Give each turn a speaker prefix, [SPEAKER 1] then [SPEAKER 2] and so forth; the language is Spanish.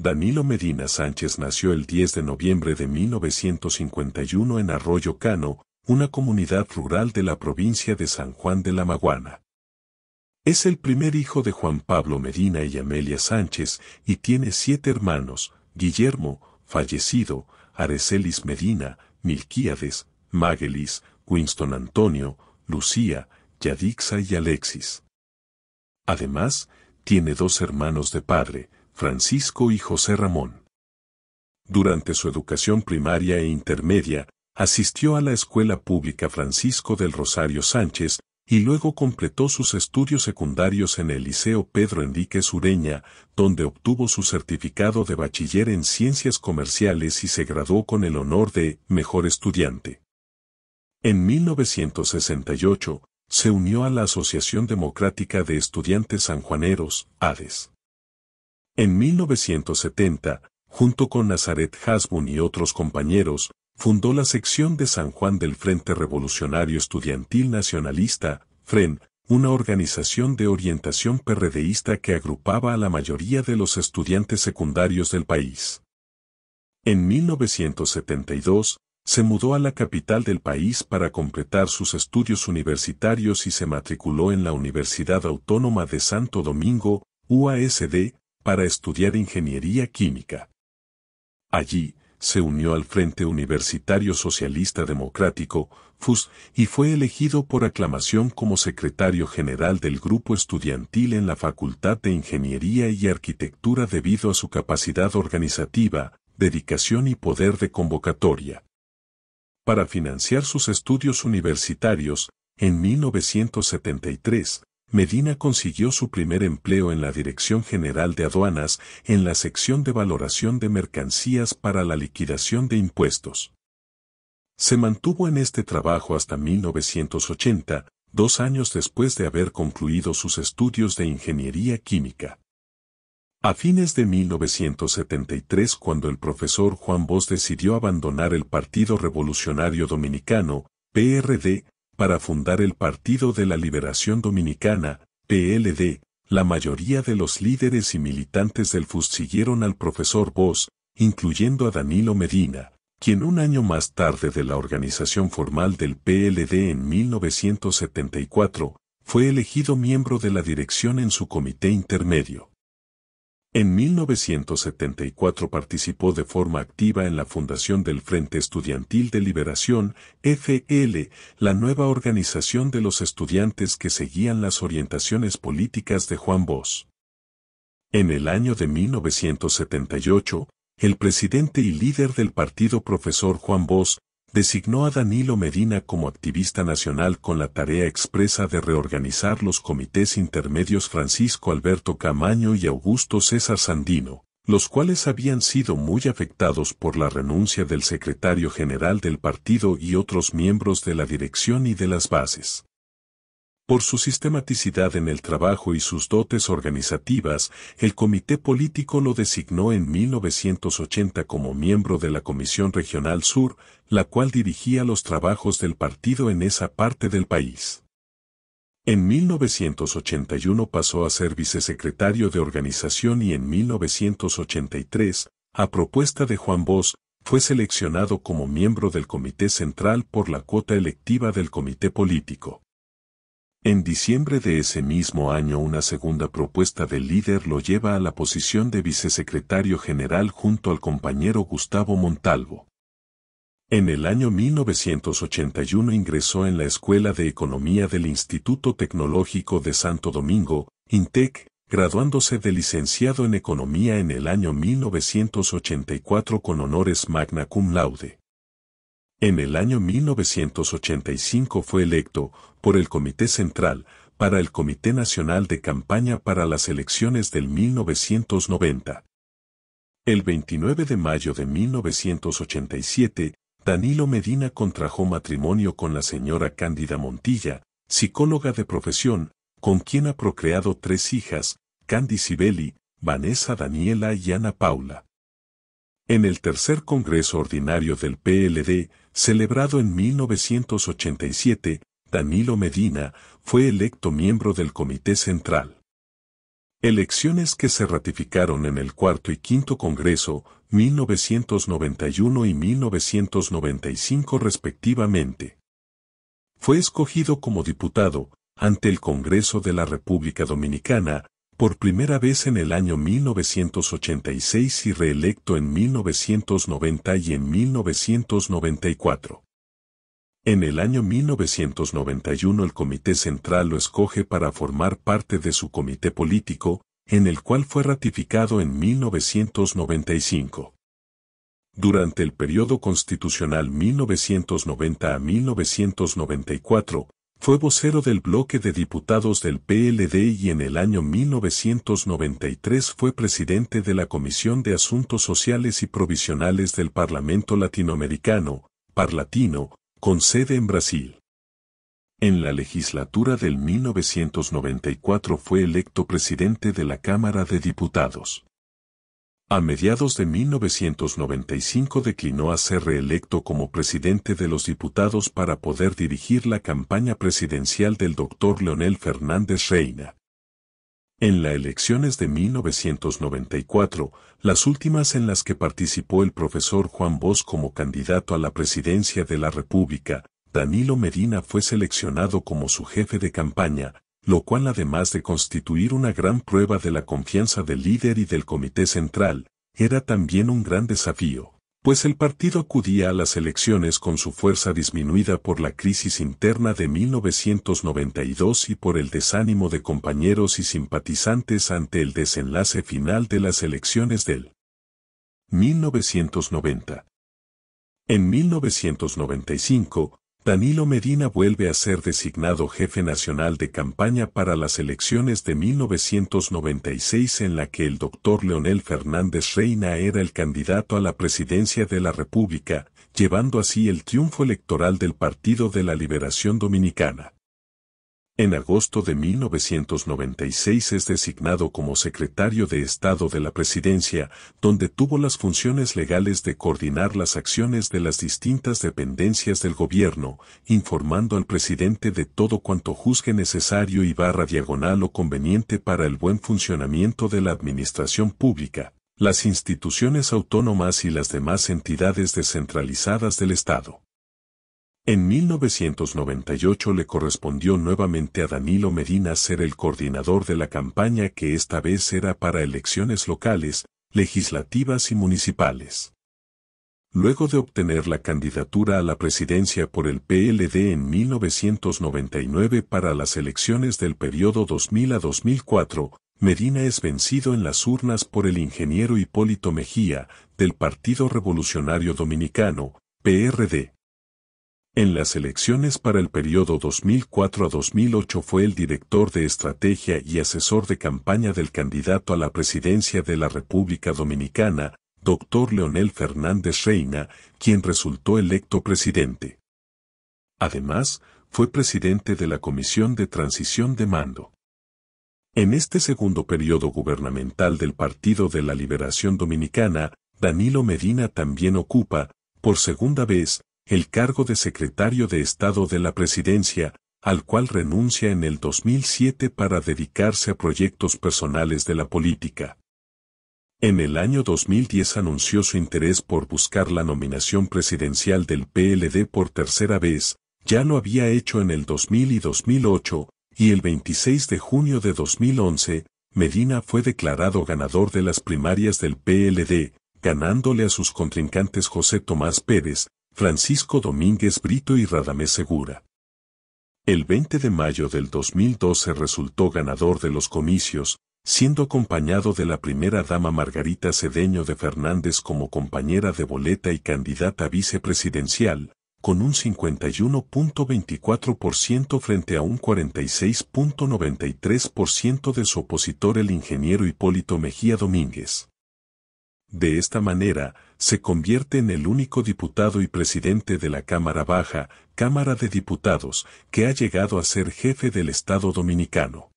[SPEAKER 1] Danilo Medina Sánchez nació el 10 de noviembre de 1951 en Arroyo Cano, una comunidad rural de la provincia de San Juan de la Maguana. Es el primer hijo de Juan Pablo Medina y Amelia Sánchez y tiene siete hermanos, Guillermo, fallecido, Arecelis Medina, Milquíades, Magelis, Winston Antonio, Lucía, Yadixa y Alexis. Además, tiene dos hermanos de padre, Francisco y José Ramón. Durante su educación primaria e intermedia, asistió a la Escuela Pública Francisco del Rosario Sánchez y luego completó sus estudios secundarios en el Liceo Pedro Enrique Sureña, donde obtuvo su certificado de bachiller en Ciencias Comerciales y se graduó con el honor de Mejor Estudiante. En 1968, se unió a la Asociación Democrática de Estudiantes Sanjuaneros, ADES. En 1970, junto con Nazaret Hasbun y otros compañeros, fundó la sección de San Juan del Frente Revolucionario Estudiantil Nacionalista, FREN, una organización de orientación perredeísta que agrupaba a la mayoría de los estudiantes secundarios del país. En 1972, se mudó a la capital del país para completar sus estudios universitarios y se matriculó en la Universidad Autónoma de Santo Domingo, UASD, para estudiar ingeniería química. Allí, se unió al Frente Universitario Socialista Democrático, FUS, y fue elegido por aclamación como secretario general del grupo estudiantil en la Facultad de Ingeniería y Arquitectura debido a su capacidad organizativa, dedicación y poder de convocatoria. Para financiar sus estudios universitarios, en 1973, Medina consiguió su primer empleo en la Dirección General de Aduanas en la sección de valoración de mercancías para la liquidación de impuestos. Se mantuvo en este trabajo hasta 1980, dos años después de haber concluido sus estudios de ingeniería química. A fines de 1973, cuando el profesor Juan Bosch decidió abandonar el Partido Revolucionario Dominicano, PRD, para fundar el Partido de la Liberación Dominicana, PLD, la mayoría de los líderes y militantes del FUS siguieron al profesor Voss, incluyendo a Danilo Medina, quien un año más tarde de la organización formal del PLD en 1974, fue elegido miembro de la dirección en su comité intermedio. En 1974 participó de forma activa en la fundación del Frente Estudiantil de Liberación, FL, la nueva organización de los estudiantes que seguían las orientaciones políticas de Juan Bosch. En el año de 1978, el presidente y líder del partido profesor Juan Bosch designó a Danilo Medina como activista nacional con la tarea expresa de reorganizar los comités intermedios Francisco Alberto Camaño y Augusto César Sandino, los cuales habían sido muy afectados por la renuncia del secretario general del partido y otros miembros de la dirección y de las bases. Por su sistematicidad en el trabajo y sus dotes organizativas, el Comité Político lo designó en 1980 como miembro de la Comisión Regional Sur, la cual dirigía los trabajos del partido en esa parte del país. En 1981 pasó a ser vicesecretario de organización y en 1983, a propuesta de Juan Bosch, fue seleccionado como miembro del Comité Central por la cuota electiva del Comité Político. En diciembre de ese mismo año una segunda propuesta del líder lo lleva a la posición de vicesecretario general junto al compañero Gustavo Montalvo. En el año 1981 ingresó en la Escuela de Economía del Instituto Tecnológico de Santo Domingo, INTEC, graduándose de licenciado en Economía en el año 1984 con honores magna cum laude. En el año 1985 fue electo, por el Comité Central, para el Comité Nacional de Campaña para las elecciones del 1990. El 29 de mayo de 1987, Danilo Medina contrajo matrimonio con la señora Cándida Montilla, psicóloga de profesión, con quien ha procreado tres hijas, Candy Sibeli, Vanessa Daniela y Ana Paula. En el tercer Congreso Ordinario del PLD, celebrado en 1987, Danilo Medina fue electo miembro del Comité Central. Elecciones que se ratificaron en el cuarto y quinto Congreso, 1991 y 1995 respectivamente. Fue escogido como diputado ante el Congreso de la República Dominicana por primera vez en el año 1986 y reelecto en 1990 y en 1994. En el año 1991 el Comité Central lo escoge para formar parte de su comité político, en el cual fue ratificado en 1995. Durante el periodo constitucional 1990 a 1994, fue vocero del bloque de diputados del PLD y en el año 1993 fue presidente de la Comisión de Asuntos Sociales y Provisionales del Parlamento Latinoamericano, Parlatino, con sede en Brasil. En la legislatura del 1994 fue electo presidente de la Cámara de Diputados. A mediados de 1995 declinó a ser reelecto como presidente de los diputados para poder dirigir la campaña presidencial del doctor Leonel Fernández Reina. En las elecciones de 1994, las últimas en las que participó el profesor Juan Bosch como candidato a la presidencia de la República, Danilo Medina fue seleccionado como su jefe de campaña, lo cual además de constituir una gran prueba de la confianza del líder y del comité central, era también un gran desafío, pues el partido acudía a las elecciones con su fuerza disminuida por la crisis interna de 1992 y por el desánimo de compañeros y simpatizantes ante el desenlace final de las elecciones del 1990. En 1995, Danilo Medina vuelve a ser designado jefe nacional de campaña para las elecciones de 1996 en la que el doctor Leonel Fernández Reina era el candidato a la presidencia de la República, llevando así el triunfo electoral del Partido de la Liberación Dominicana. En agosto de 1996 es designado como secretario de Estado de la Presidencia, donde tuvo las funciones legales de coordinar las acciones de las distintas dependencias del gobierno, informando al presidente de todo cuanto juzgue necesario y barra diagonal o conveniente para el buen funcionamiento de la administración pública, las instituciones autónomas y las demás entidades descentralizadas del Estado. En 1998 le correspondió nuevamente a Danilo Medina ser el coordinador de la campaña que esta vez era para elecciones locales, legislativas y municipales. Luego de obtener la candidatura a la presidencia por el PLD en 1999 para las elecciones del periodo 2000 a 2004, Medina es vencido en las urnas por el ingeniero Hipólito Mejía, del Partido Revolucionario Dominicano, PRD. En las elecciones para el periodo 2004 a 2008 fue el director de estrategia y asesor de campaña del candidato a la presidencia de la República Dominicana, doctor Leonel Fernández Reina, quien resultó electo presidente. Además, fue presidente de la Comisión de Transición de Mando. En este segundo periodo gubernamental del Partido de la Liberación Dominicana, Danilo Medina también ocupa, por segunda vez, el cargo de secretario de Estado de la Presidencia, al cual renuncia en el 2007 para dedicarse a proyectos personales de la política. En el año 2010 anunció su interés por buscar la nominación presidencial del PLD por tercera vez, ya lo había hecho en el 2000 y 2008, y el 26 de junio de 2011, Medina fue declarado ganador de las primarias del PLD, ganándole a sus contrincantes José Tomás Pérez, Francisco Domínguez Brito y Radamés Segura. El 20 de mayo del 2012 resultó ganador de los comicios, siendo acompañado de la primera dama Margarita Cedeño de Fernández como compañera de boleta y candidata vicepresidencial, con un 51.24% frente a un 46.93% de su opositor el ingeniero Hipólito Mejía Domínguez. De esta manera, se convierte en el único diputado y presidente de la Cámara Baja, Cámara de Diputados, que ha llegado a ser jefe del Estado Dominicano.